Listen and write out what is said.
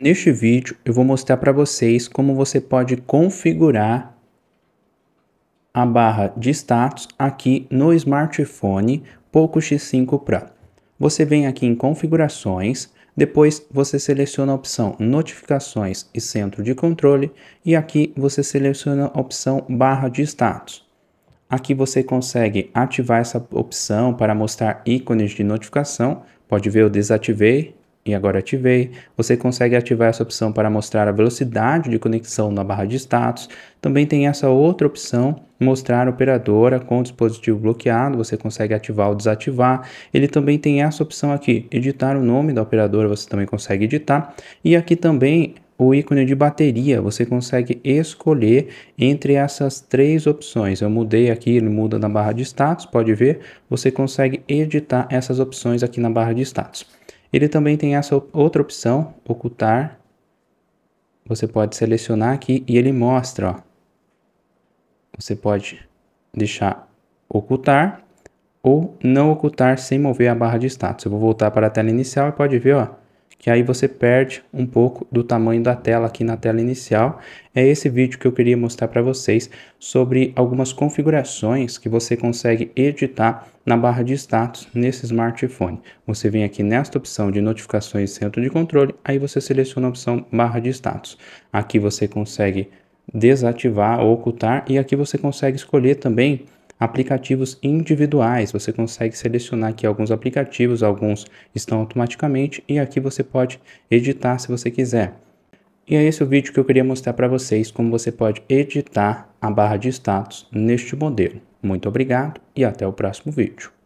Neste vídeo eu vou mostrar para vocês como você pode configurar a barra de status aqui no smartphone Poco X5 Pro. Você vem aqui em configurações, depois você seleciona a opção notificações e centro de controle e aqui você seleciona a opção barra de status. Aqui você consegue ativar essa opção para mostrar ícones de notificação, pode ver eu desativei, e agora ativei, você consegue ativar essa opção para mostrar a velocidade de conexão na barra de status. Também tem essa outra opção, mostrar operadora com o dispositivo bloqueado, você consegue ativar ou desativar. Ele também tem essa opção aqui, editar o nome da operadora, você também consegue editar. E aqui também o ícone de bateria, você consegue escolher entre essas três opções. Eu mudei aqui, ele muda na barra de status, pode ver. Você consegue editar essas opções aqui na barra de status. Ele também tem essa outra opção, ocultar. Você pode selecionar aqui e ele mostra, ó. Você pode deixar ocultar ou não ocultar sem mover a barra de status. Eu vou voltar para a tela inicial e pode ver, ó que aí você perde um pouco do tamanho da tela aqui na tela inicial. É esse vídeo que eu queria mostrar para vocês sobre algumas configurações que você consegue editar na barra de status nesse smartphone. Você vem aqui nesta opção de notificações centro de controle, aí você seleciona a opção barra de status. Aqui você consegue desativar ou ocultar e aqui você consegue escolher também aplicativos individuais. Você consegue selecionar aqui alguns aplicativos, alguns estão automaticamente e aqui você pode editar se você quiser. E é esse o vídeo que eu queria mostrar para vocês como você pode editar a barra de status neste modelo. Muito obrigado e até o próximo vídeo.